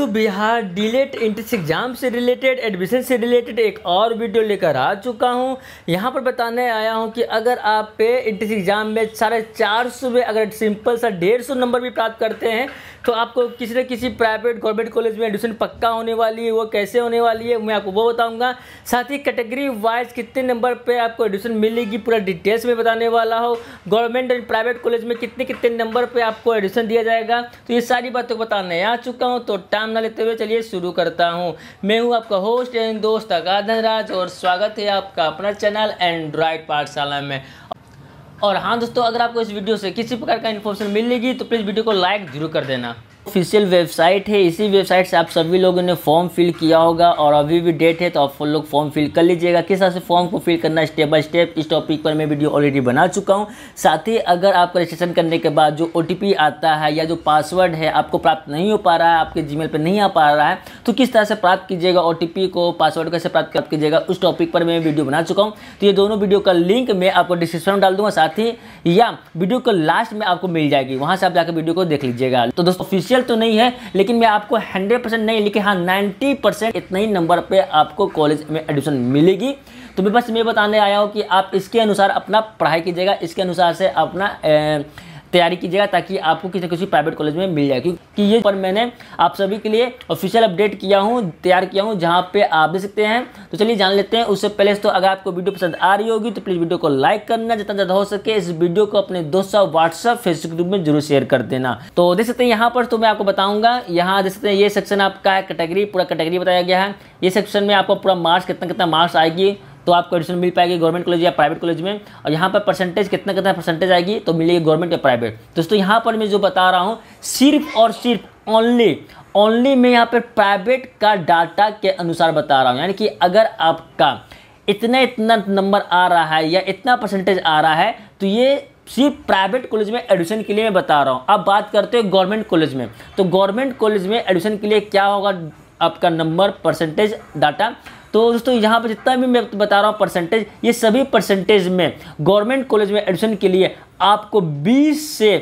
तो Bihar DElEd entrance exam से related admission से रिलेटेड एक और वीडियो लेकर आ चुका हूं यहां पर बताने आया हूं कि अगर आप पे एंट्रेंस एग्जाम में साढ़े चार सौ में अगर सिंपल सा डेढ़ सौ नंबर भी प्राप्त करते हैं तो आपको किसी न किसी प्राइवेट गवर्नमेंट कॉलेज में एडमिशन पक्का होने वाली है वो कैसे होने वाली है मैं आपको वो बताऊँगा साथ ही कैटेगरी वाइज कितने नंबर पर आपको एडमिशन मिलेगी पूरा डिटेल्स में बताने वाला हो गवर्नमेंट एंड प्राइवेट कॉलेज में कितने कितने नंबर पर आपको एडमिशन दिया जाएगा तो ये सारी बातों को बताने आ चुका हूँ तो टाइम नाम ना लेते हुए चलिए शुरू करता हूँ मैं हूँ आपका होस्ट एंड दोस्त अकादन राज और स्वागत है आपका अपना चैनल एंड्रॉयड पाठशाला में और हाँ दोस्तों अगर आपको इस वीडियो से किसी प्रकार का इन्फॉर्मेशन मिलेगी तो प्लीज़ वीडियो को लाइक जरूर कर देना ऑफिशियल वेबसाइट है इसी वेबसाइट से आप सभी लोगों ने फॉर्म फिल किया होगा और अभी भी डेट है तो आप लोग फॉर्म फिल कर लीजिएगा किस तरह से फॉर्म को फिल करना स्टेप बाय स्टेप इस टॉपिक पर मैं वीडियो ऑलरेडी बना चुका हूँ साथ ही अगर आप रजिस्ट्रेशन करने के बाद जो ओ आता है या जो पासवर्ड है आपको प्राप्त नहीं हो पा रहा है आपके जीमेल पर नहीं आ पा रहा है तो किस तरह से प्राप्त कीजिएगा ओ को पासवर्ड कैसे प्राप्त कीजिएगा उस टॉपिक पर मैं वीडियो बना चुका हूँ तो ये दोनों वीडियो का लिंक मैं आपको डिस्क्रिप्शन में डाल दूंगा साथ ही या वीडियो को लास्ट में आपको मिल जाएगी वहाँ से आप जाकर वीडियो को देख लीजिएगा तो दोस्तों ऑफिशियल ऑफिशियल तो नहीं है लेकिन मैं आपको हंड्रेड परसेंट नहीं लेकिन हाँ नाइन्टी परसेंट इतना ही नंबर पर आपको कॉलेज में एडमिशन मिलेगी तो मैं बस मैं बताने आया हूँ कि आप इसके अनुसार अपना पढ़ाई कीजिएगा इसके अनुसार से अपना तैयारी कीजिएगा ताकि आपको किसी किसी प्राइवेट कॉलेज में मिल जाए क्योंकि ये पर मैंने आप सभी के लिए ऑफिशियल अपडेट किया हूँ तैयार किया हूँ जहाँ पे आप देख सकते हैं तो चलिए जान लेते हैं उससे पहले तो अगर आपको वीडियो पसंद आ रही होगी तो प्लीज़ वीडियो को लाइक करना जितना ज़्यादा हो सके इस वीडियो को अपने दोस्तों व्हाट्सअप फेसबुक ग्रुप में जरूर शेयर कर देना तो देख सकते हैं यहाँ पर तो मैं आपको बताऊँगा यहाँ देख सकते हैं ये सेक्शन आपका है कैटेगरी पूरा कैटेगरी बताया गया है ये सेक्शन में आपको पूरा मार्क्स कितना कितना मार्क्स आएगी तो आपको एडमिशन मिल पाएगी गवर्नमेंट कॉलेज या प्राइवेट कॉलेज में और यहाँ पर परसेंटेज कितना कितना परसेंटेज आएगी तो मिलेगी गवर्नमेंट या प्राइवेट दोस्तों यहाँ पर मैं जो बता रहा हूँ सिर्फ और सिर्फ ओनली ओनली मैं यहाँ पर प्राइवेट का डाटा के अनुसार बता रहा हूँ यानी कि अगर आपका इतना इतना नंबर आ रहा है या इतना परसेंटेज आ रहा है तो ये सिर्फ प्राइवेट कॉलेज में एडमिशन के लिए मैं बता रहा हूँ अब बात करते हैं गवर्नमेंट कॉलेज में तो गवर्नमेंट कॉलेज में एडमिशन के लिए क्या होगा आपका नंबर परसेंटेज डाटा तो दोस्तों यहाँ पर जितना भी मैं बता रहा हूँ परसेंटेज ये सभी परसेंटेज में गवर्नमेंट कॉलेज में एडमिशन के लिए आपको 20 से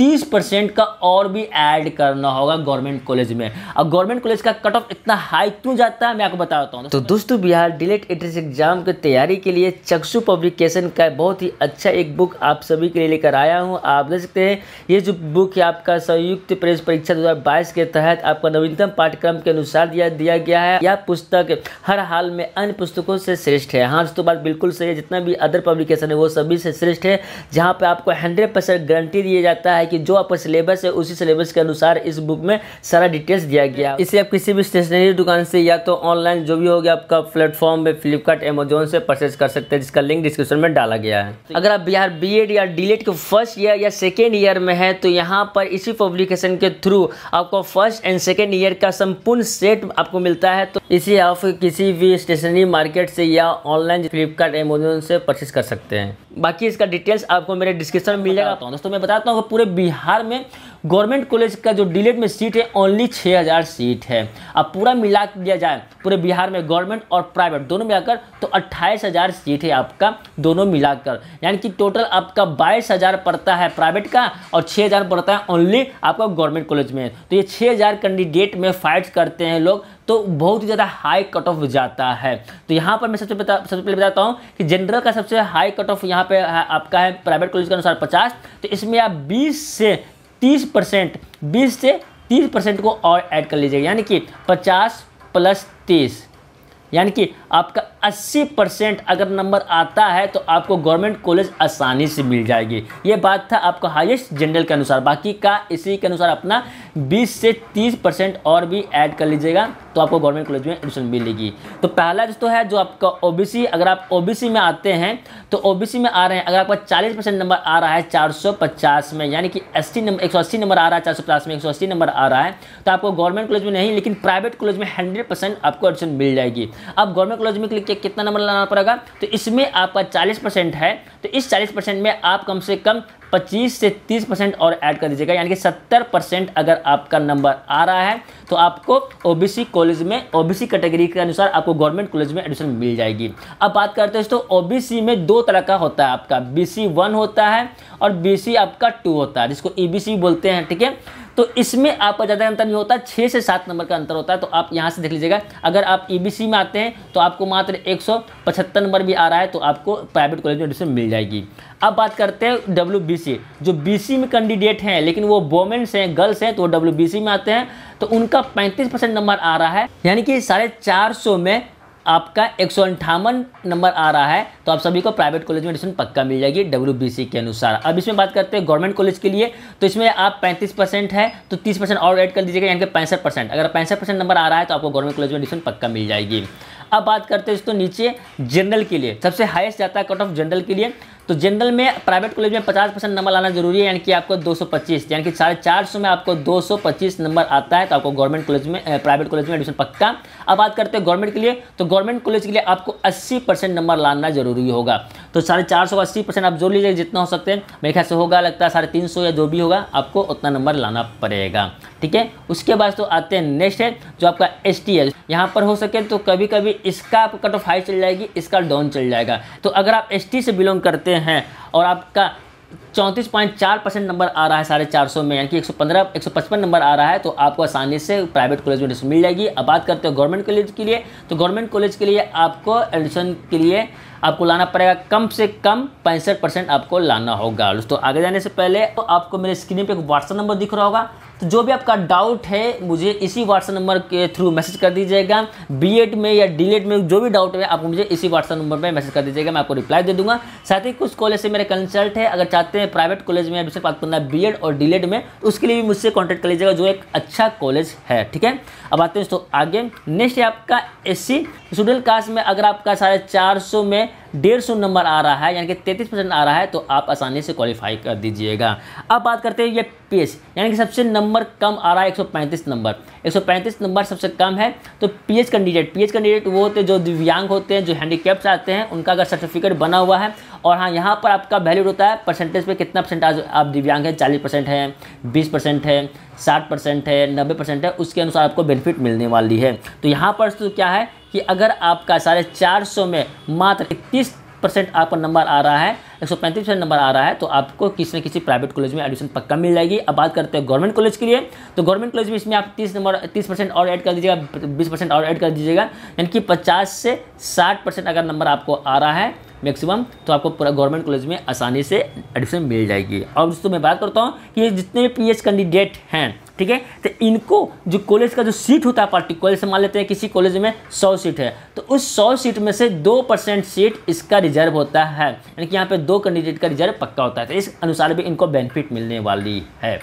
30 परसेंट का और भी ऐड करना होगा गवर्नमेंट कॉलेज में अब गवर्नमेंट कॉलेज का कट ऑफ इतना हाई क्यों जाता है मैं आपको बताता हूँ तो दोस्तों बिहार डिलेट एंट्रेंस एग्जाम की तैयारी के लिए चक्षु पब्लिकेशन का बहुत ही अच्छा एक बुक आप सभी के लिए लेकर आया हूँ आप देख सकते हैं ये जो बुक है आपका संयुक्त प्रेस परीक्षा दो के तहत आपका नवीनतम पाठ्यक्रम के अनुसार दिया दिया गया है यह पुस्तक हर हाल में अन्य पुस्तकों से श्रेष्ठ है हाँ दोस्तों बात बिल्कुल सही है जितना भी अदर पब्लिकेशन है वो सभी से श्रेष्ठ है जहाँ पर आपको हंड्रेड गारंटी दिया जाता है कि जो आपका सिलेबस है उसी सिलेबस के अनुसार इस बुक में सारा डिटेल्स दिया गया इसे आप किसी भी स्टेशनरी दुकान से या तो ऑनलाइन जो भी हो गया आपका प्लेटफॉर्म पे फ्लिपकार्ट एमेजोन से परचेज कर सकते हैं जिसका लिंक डिस्क्रिप्शन में डाला गया है अगर आप बिहार बी या डी e के फर्स्ट ईयर या सेकेंड ईयर में है तो यहाँ पर इसी पब्लिकेशन के थ्रू आपको फर्स्ट एंड सेकेंड ईयर का संपूर्ण सेट आपको मिलता है तो इसे आप किसी भी स्टेशनरी मार्केट से या ऑनलाइन फ्लिपकार्ट एमेजोन से परचेज कर सकते हैं बाकी इसका डिटेल्स आपको मेरे डिस्क्रिप्शन में मिल जाएगा दोस्तों मैं बताता हूँ पूरे बिहार में गवर्नमेंट कॉलेज का जो डिलेट में सीट है ओनली 6000 सीट है अब पूरा मिला दिया जाए पूरे बिहार में गवर्नमेंट और प्राइवेट दोनों मिलाकर तो 28000 सीट है आपका दोनों मिलाकर यानी कि टोटल आपका 22000 पड़ता है प्राइवेट का और 6000 पड़ता है ओनली आपका गवर्नमेंट कॉलेज में तो ये 6000 कैंडिडेट में फाइट करते हैं लोग तो बहुत ही ज़्यादा हाई कट ऑफ जाता है तो यहाँ पर मैं सबसे बता सबसे पहले बताता हूँ कि जनरल का सबसे हाई कट ऑफ यहाँ पे आपका है प्राइवेट कॉलेज के अनुसार 50 तो इसमें आप 20 से तीस परसेंट बीस से तीस परसेंट को और ऐड कर लीजिएगा यानी कि पचास प्लस तीस यानी कि आपका 80 परसेंट अगर नंबर आता है तो आपको गवर्नमेंट कॉलेज आसानी से मिल जाएगी ये बात था आपको हाईएस्ट जनरल के अनुसार बाकी का इसी के अनुसार अपना बीस से तीस परसेंट और भी ऐड कर लीजिएगा तो आपको गवर्नमेंट कॉलेज में एडमिशन मिलेगी तो पहला दोस्तों है जो आपका ओबीसी अगर आप ओबीसी में आते हैं तो ओबीसी में आ रहे हैं अगर आपका चालीस परसेंट नंबर आ रहा है चार सौ पचास में यानी कि अस्सी नंबर एक सौ अस्सी नंबर आ रहा है चार सौ पचास में एक सौ अस्सी नंबर आ रहा है तो आपको गवर्नमेंट कॉलेज में नहीं लेकिन प्राइवेट कॉलेज में हंड्रेड परसेंट आपको एडमिशन मिल जाएगी अब गवर्नमेंट कॉलेज में क्लिक कितना नंबर लाना पड़ेगा तो इसमें आपका चालीस परसेंट है तो इस चालीस परसेंट में आप कम से कम 25 से 30 परसेंट और ऐड कर दीजिएगा यानी कि 70 परसेंट अगर आपका नंबर आ रहा है तो आपको ओबीसी कॉलेज में ओबीसी कैटेगरी के अनुसार आपको गवर्नमेंट कॉलेज में एडमिशन मिल जाएगी अब बात करते हैं तो ओबीसी में दो तरह का होता है आपका बी सी वन होता है और बी सी आपका टू होता है जिसको ई बी सी बोलते हैं ठीक है तो इसमें आपका ज़्यादा अंतर नहीं होता छः से सात नंबर का अंतर होता है तो आप यहाँ से देख लीजिएगा अगर आप ई e में आते हैं तो आपको मात्र एक नंबर भी आ रहा है तो आपको प्राइवेट कॉलेज में एडमिशन मिल जाएगी अब बात करते हैं डब्ल्यू जो बी में कैंडिडेट हैं लेकिन वो वोमेंस हैं गर्ल्स हैं तो वो डब्ल्यू में आते हैं तो उनका पैंतीस नंबर आ रहा है यानी कि साढ़े चार में आपका एक नंबर आ रहा है तो आप सभी को प्राइवेट कॉलेज में एडमिशन पक्का मिल जाएगी डब्ल्यू के अनुसार अब इसमें बात करते हैं गवर्नमेंट कॉलेज के लिए तो इसमें आप पैंतीस परसेंट है तो तीस परसेंट और ऐड कर दीजिएगा यानी कि पैंसठ परसेंट अगर पैंसठ परसेंट नंबर आ रहा है तो आपको गवर्नमेंट कॉलेज में एडमिशन पक्का मिल जाएगी अब बात करते हैं दोस्तों नीचे जनरल के लिए सबसे हाइस्ट जाता है कट ऑफ जनरल के लिए तो जनरल में प्राइवेट कॉलेज में 50 परसेंट नंबर लाना जरूरी है यानी कि आपको 225 यानी कि साढ़े चार सौ में आपको 225 नंबर आता है तो आपको गवर्नमेंट कॉलेज में प्राइवेट कॉलेज में एडमिशन पक्का अब बात करते हैं गवर्नमेंट के लिए तो गवर्नमेंट कॉलेज के लिए आपको अस्सी नंबर लाना जरूरी होगा तो साढ़े चार सौ अस्सी परसेंट आप जोड़ लीजिए जितना हो सकते हैं मेरे ख्याल से होगा लगता है साढ़े तीन सौ या जो भी होगा आपको उतना नंबर लाना पड़ेगा ठीक है उसके बाद तो आते हैं नेक्स्ट है जो आपका एस टी है यहाँ पर हो सके तो कभी कभी इसका कट ऑफ हाई चल जाएगी इसका डाउन चल जाएगा तो अगर आप एस टी से बिलोंग करते हैं और आपका चौंतीस पॉइंट चार परसेंट नंबर आ रहा है साढ़े चार सौ में यानी कि एक सौ पंद्रह एक सौ पचपन नंबर आ रहा है तो आपको आसानी से प्राइवेट कॉलेज में एडमिशन मिल जाएगी अब बात करते हो गवर्नमेंट कॉलेज के लिए तो गवर्नमेंट कॉलेज के लिए आपको एडमिशन के लिए आपको लाना पड़ेगा कम से कम पैंसठ परसेंट आपको लाना होगा दोस्तों आगे जाने से पहले तो आपको मेरे स्क्रीन पर एक व्हाट्सअप नंबर दिख रहा होगा तो जो भी आपका डाउट है मुझे इसी व्हाट्सएप नंबर के थ्रू मैसेज कर दीजिएगा बी में या डी में जो भी डाउट है आप मुझे इसी व्हाट्सएप नंबर पर मैसेज कर दीजिएगा मैं आपको रिप्लाई दे दूँगा साथ ही कुछ कॉलेज से मेरे कंसल्ट है अगर चाहते हैं प्राइवेट कॉलेज में एडमिशन प्राप्त करना बी और डी में उसके लिए भी मुझसे कॉन्टैक्ट कर लीजिएगा जो एक अच्छा कॉलेज है ठीक है अब आते हैं दोस्तों आगे नेक्स्ट है आपका एस सी कास्ट में अगर आपका साढ़े चार सौ में डेढ़ सौ नंबर आ रहा है यानी कि तैंतीस परसेंट आ रहा है तो आप आसानी से क्वालिफाई कर दीजिएगा अब बात करते हैं ये पीएस यानी कि सबसे नंबर कम आ रहा है 135 नंबर 135 नंबर सबसे कम है तो पीएच कैंडिडेट पीएच कैंडिडेट वो होते हैं जो दिव्यांग होते हैं जो हैंडीकैप्स आते हैं उनका अगर सर्टिफिकेट बना हुआ है और हाँ यहाँ पर आपका वैल्यूड होता है परसेंटेज पे कितना परसेंट आज आप दिव्यांग हैं चालीस परसेंट है बीस परसेंट है साठ परसेंट है नब्बे परसेंट है उसके अनुसार आपको बेनिफिट मिलने वाली है तो यहाँ पर तो क्या है कि अगर आपका साढ़े चार सौ में मात्र इकतीस परसेंट आपका नंबर आ रहा है एक सौ पैंतीस परसेंट नंबर आ रहा है तो आपको किसी न किसी प्राइवेट कॉलेज में एडमिशन पक्का मिल जाएगी अब बात करते हैं गवर्नमेंट कॉलेज के लिए तो गवर्नमेंट कॉलेज में इसमें आप तीस नंबर तीस परसेंट और ऐड कर दीजिएगा बीस परसेंट और ऐड कर दीजिएगा यानी कि पचास से साठ परसेंट अगर नंबर आपको आ रहा है मैक्सिमम तो आपको पूरा गवर्नमेंट कॉलेज में आसानी से एडमिशन मिल जाएगी और दोस्तों मैं बात करता हूँ कि जितने भी पी कैंडिडेट हैं ठीक है तो इनको जो कॉलेज का जो सीट होता है पार्टिकुलर से मान लेते हैं किसी कॉलेज में सौ सीट है तो उस सौ सीट में से दो परसेंट सीट इसका रिजर्व होता है यानी कि यहाँ पे दो कैंडिडेट का रिजर्व पक्का होता है तो इस अनुसार भी इनको बेनिफिट मिलने वाली है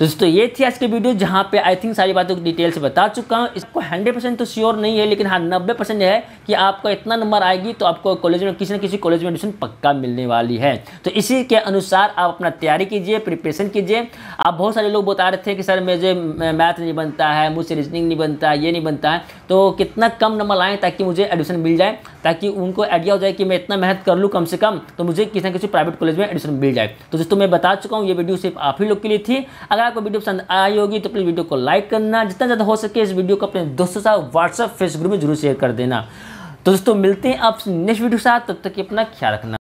दोस्तों ये थी आज की वीडियो जहाँ पे आई थिंक सारी बातों की डिटेल से बता चुका हूँ इसको 100 परसेंट तो श्योर नहीं है लेकिन हाँ 90 परसेंट है कि आपको इतना नंबर आएगी तो आपको कॉलेज में किसी न किसी कॉलेज में एडमिशन पक्का मिलने वाली है तो इसी के अनुसार आप अपना तैयारी कीजिए प्रिपरेशन कीजिए आप बहुत सारे लोग बता रहे थे कि सर मुझे मैथ नहीं बनता है मुझसे रीजनिंग नहीं बनता है ये नहीं बनता है तो कितना कम नंबर लाएँ ताकि मुझे एडमिशन मिल जाए ताकि उनको आइडिया हो जाए कि मैं इतना मेहनत कर लूँ कम से कम तो मुझे किसी ना किसी प्राइवेट कॉलेज में एडमिशन मिल जाए तो दोस्तों मैं बता चुका हूँ ये वीडियो सिर्फ आप ही लोग के लिए थी अगर आपको वीडियो पसंद आई होगी तो प्लीज़ वीडियो को लाइक करना जितना ज़्यादा हो सके इस वीडियो को अपने दोस्तों साथ व्हाट्सअप फेसबुक में जरूर शेयर कर देना तो दोस्तों मिलते हैं आप नेक्स्ट वीडियो के साथ तब तक अपना ख्याल रखना